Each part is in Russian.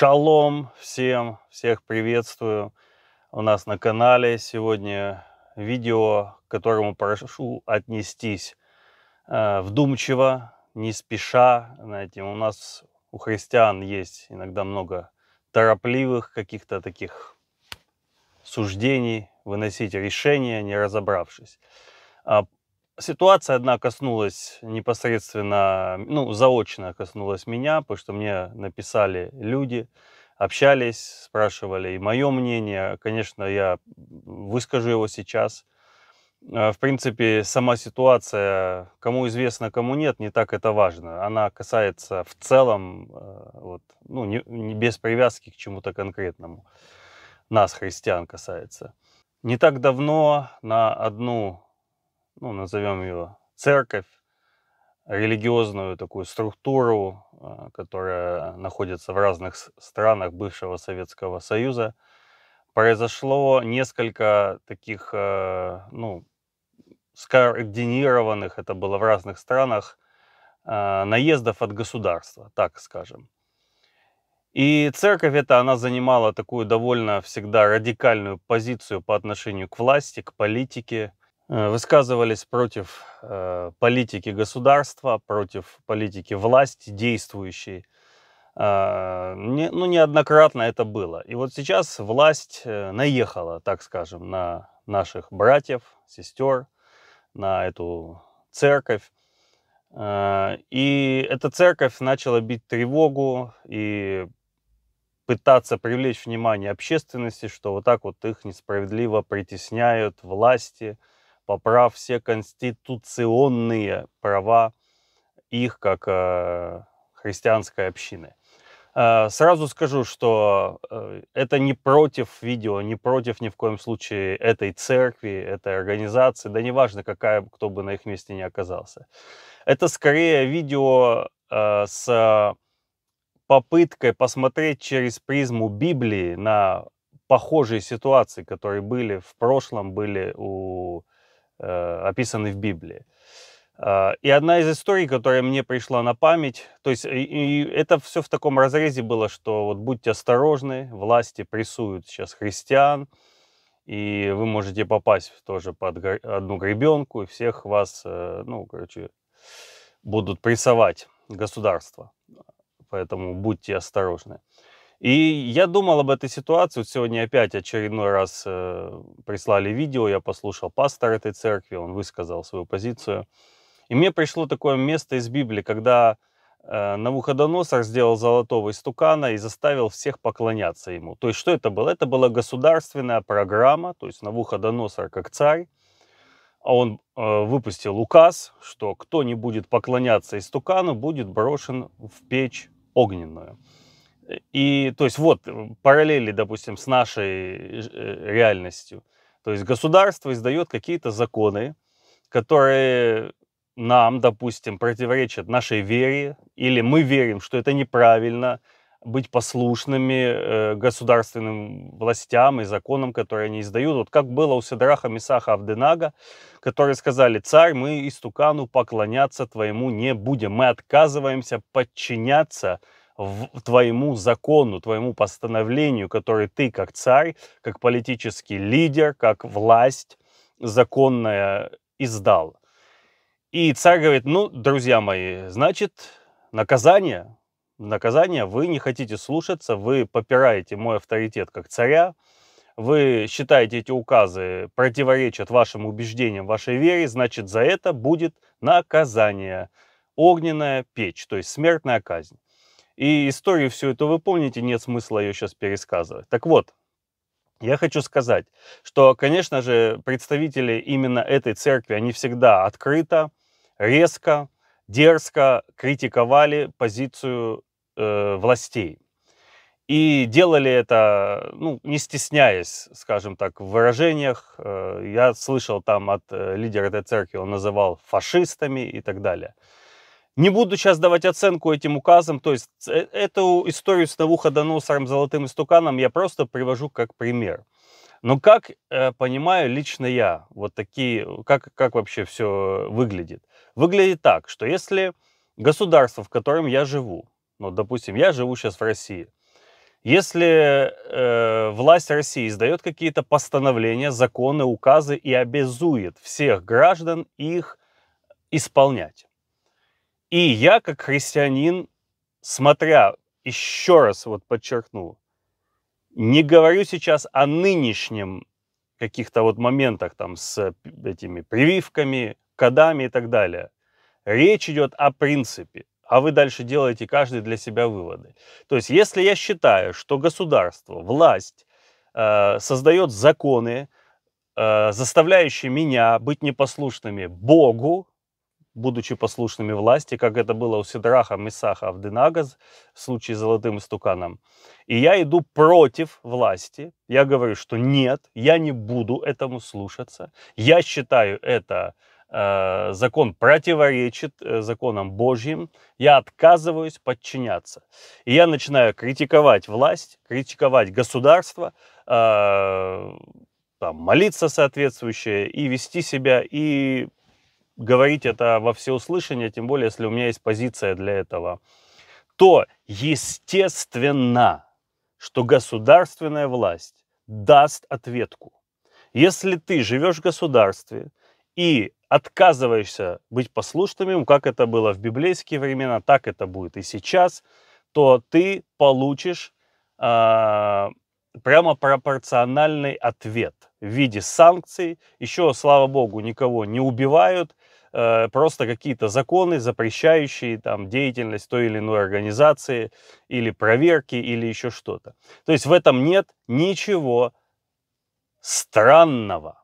Шалом всем, всех приветствую. У нас на канале сегодня видео, к которому прошу отнестись э, вдумчиво, не спеша. Знаете, у нас у христиан есть иногда много торопливых каких-то таких суждений, выносить решения, не разобравшись. А Ситуация, одна коснулась непосредственно, ну, заочно коснулась меня, потому что мне написали люди, общались, спрашивали и мое мнение. Конечно, я выскажу его сейчас. Э, в принципе, сама ситуация, кому известно, кому нет, не так это важно. Она касается в целом, э, вот, ну, не, не без привязки к чему-то конкретному. Нас, христиан, касается. Не так давно на одну ну, назовем ее церковь, религиозную такую структуру, а, которая находится в разных странах бывшего Советского Союза, произошло несколько таких, э, ну, скоординированных, это было в разных странах, э, наездов от государства, так скажем. И церковь это она занимала такую довольно всегда радикальную позицию по отношению к власти, к политике, Э, высказывались против э, политики государства, против политики власти действующей. Э, не, ну, неоднократно это было. И вот сейчас власть наехала, так скажем, на наших братьев, сестер, на эту церковь. и эта церковь начала бить тревогу и пытаться привлечь внимание общественности, что вот так вот их несправедливо притесняют власти, власти поправ все конституционные права их как э, христианской общины. Э, сразу скажу, что э, это не против видео, не против ни в коем случае этой церкви, этой организации, да неважно, какая, кто бы на их месте не оказался. Это скорее видео э, с попыткой посмотреть через призму Библии на похожие ситуации, которые были в прошлом, были у Э, описаны в Библии. А, и одна из историй, которая мне пришла на память, то есть и это все в таком разрезе было, что вот будьте осторожны, власти прессуют сейчас христиан, и вы можете попасть тоже под одну гребенку, и всех вас, э, ну, короче, будут прессовать государство. Поэтому будьте осторожны. И я думал об этой ситуации. сегодня опять очередной раз э, прислали видео, я послушал пастора этой церкви, он высказал свою позицию. И мне пришло такое место из Библии, когда э, Навуходоносор сделал золотого истукана и заставил всех поклоняться ему. То есть что это было? Это была государственная программа, то есть Навуходоносор как царь, а он э, выпустил указ, что кто не будет поклоняться истукану, будет брошен в печь огненную. И, то есть, вот параллели, допустим, с нашей э, реальностью. То есть, государство издает какие-то законы, которые нам, допустим, противоречат нашей вере, или мы верим, что это неправильно быть послушными э, государственным властям и законам, которые они издают. Вот как было у Седраха Мисаха Авденага, которые сказали, царь, мы истукану поклоняться твоему не будем, мы отказываемся подчиняться твоему закону, твоему постановлению, который ты как царь, как политический лидер, как власть законная издал. И царь говорит, ну, друзья мои, значит, наказание, наказание, вы не хотите слушаться, вы попираете мой авторитет как царя, вы считаете эти указы противоречат вашим убеждениям, вашей вере, значит, за это будет наказание, огненная печь, то есть смертная казнь. И историю всю эту вы помните, нет смысла ее сейчас пересказывать. Так вот, я хочу сказать, что, конечно же, представители именно этой церкви, они всегда открыто, резко, дерзко критиковали позицию э, властей. И делали это, ну, не стесняясь, скажем так, в выражениях. Э, я слышал там от э, лидера этой церкви, он называл фашистами и так далее. Не буду сейчас давать оценку этим указам, то есть э, эту историю с Навуходоносором, Золотым Истуканом я просто привожу как пример. Но как э, понимаю лично я, вот такие, как, как вообще все выглядит? Выглядит так, что если государство, в котором я живу, ну, допустим, я живу сейчас в России, если э, власть России издает какие-то постановления, законы, указы и обязует всех граждан их исполнять, и я, как христианин, смотря, еще раз вот подчеркну, не говорю сейчас о нынешнем каких-то вот моментах там с этими прививками, кодами и так далее. Речь идет о принципе, а вы дальше делаете каждый для себя выводы. То есть, если я считаю, что государство, власть э, создает законы, э, заставляющие меня быть непослушными Богу, будучи послушными власти, как это было у Сидраха, Месаха, Авденага в случае с золотым истуканом. И я иду против власти. Я говорю, что нет, я не буду этому слушаться. Я считаю это э, закон противоречит э, законам Божьим. Я отказываюсь подчиняться. И я начинаю критиковать власть, критиковать государство, э, там, молиться соответствующее и вести себя и говорить это во всеуслышание, тем более, если у меня есть позиция для этого, то естественно, что государственная власть даст ответку. Если ты живешь в государстве и отказываешься быть послушным как это было в библейские времена, так это будет и сейчас, то ты получишь э, прямо пропорциональный ответ в виде санкций. Еще, слава богу, никого не убивают, Э, просто какие-то законы, запрещающие там деятельность той или иной организации, или проверки, или еще что-то. То есть в этом нет ничего странного.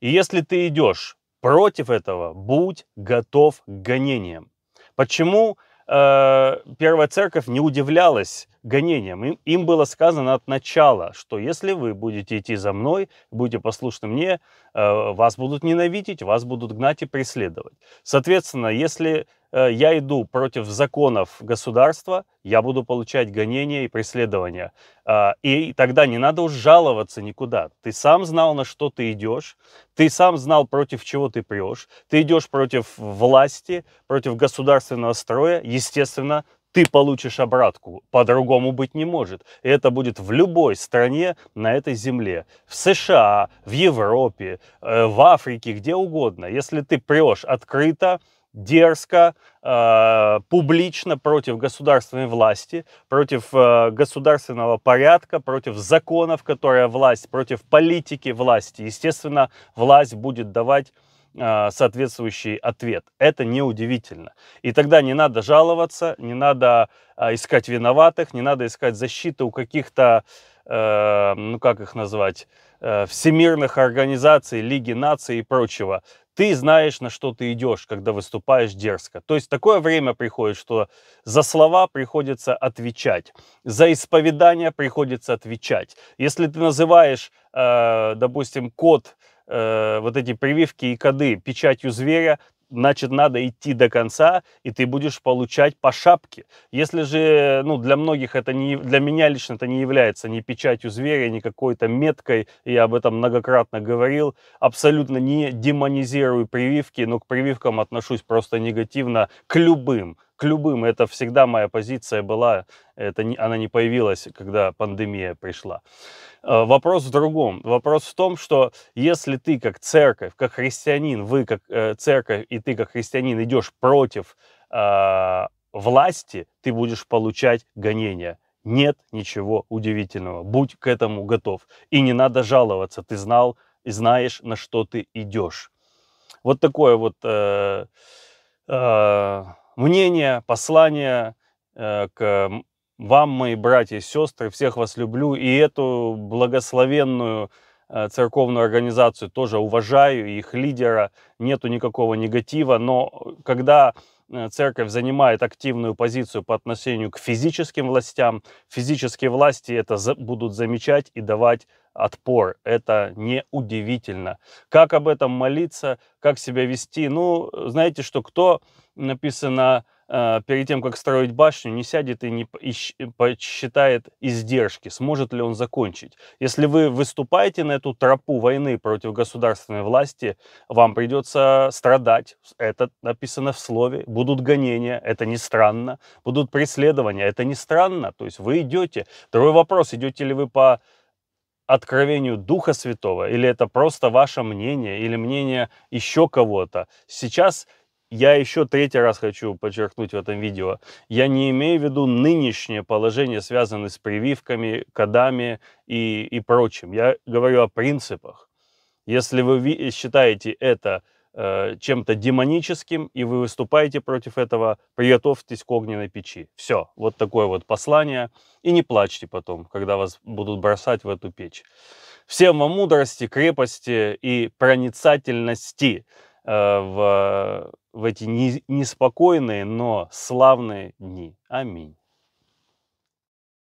И если ты идешь против этого, будь готов к гонениям. Почему э, Первая Церковь не удивлялась гонениям. Им, им было сказано от начала, что если вы будете идти за мной, будете послушны мне, э, вас будут ненавидеть, вас будут гнать и преследовать. Соответственно, если э, я иду против законов государства, я буду получать гонения и преследования. Э, и тогда не надо уж жаловаться никуда. Ты сам знал, на что ты идешь, ты сам знал, против чего ты прешь, ты идешь против власти, против государственного строя, естественно, ты получишь обратку. По-другому быть не может. И это будет в любой стране на этой земле. В США, в Европе, э, в Африке, где угодно. Если ты прешь открыто, дерзко, э, публично против государственной власти, против э, государственного порядка, против законов, которые власть, против политики власти. Естественно, власть будет давать а, соответствующий ответ. Это неудивительно. И тогда не надо жаловаться, не надо а, искать виноватых, не надо искать защиты у каких-то, э, ну как их назвать, э, всемирных организаций, Лиги наций и прочего. Ты знаешь, на что ты идешь, когда выступаешь дерзко. То есть такое время приходит, что за слова приходится отвечать, за исповедания приходится отвечать. Если ты называешь, э, допустим, код, э, вот эти прививки и коды печатью зверя, значит, надо идти до конца, и ты будешь получать по шапке. Если же, ну, для многих это не, для меня лично это не является ни печатью зверя, ни какой-то меткой, я об этом многократно говорил, абсолютно не демонизирую прививки, но к прививкам отношусь просто негативно, к любым к любым. Это всегда моя позиция была. Это не, она не появилась, когда пандемия пришла. Э, вопрос в другом. Вопрос в том, что если ты как церковь, как христианин, вы как э, церковь и ты как христианин идешь против э, власти, ты будешь получать гонения. Нет ничего удивительного. Будь к этому готов. И не надо жаловаться. Ты знал и знаешь, на что ты идешь. Вот такое вот... Э, э, мнение, послание э, к вам, мои братья и сестры, всех вас люблю, и эту благословенную э, церковную организацию тоже уважаю, их лидера, нету никакого негатива, но э, когда церковь занимает активную позицию по отношению к физическим властям, физические власти это будут замечать и давать отпор. Это неудивительно. Как об этом молиться, как себя вести? Ну, знаете, что кто написано э, перед тем, как строить башню, не сядет и не посчитает издержки, сможет ли он закончить. Если вы выступаете на эту тропу войны против государственной власти, вам придется страдать. Это написано в слове. Будут гонения, это не странно. Будут преследования, это не странно. То есть вы идете. Второй вопрос, идете ли вы по откровению Духа Святого, или это просто ваше мнение, или мнение еще кого-то. Сейчас я еще третий раз хочу подчеркнуть в этом видео. Я не имею в виду нынешнее положение, связанное с прививками, кодами и, и прочим. Я говорю о принципах. Если вы считаете это Э, чем-то демоническим, и вы выступаете против этого, приготовьтесь к огненной печи. Все, вот такое вот послание. И не плачьте потом, когда вас будут бросать в эту печь. Всем вам мудрости, крепости и проницательности э, в, в эти не, неспокойные, но славные дни. Аминь.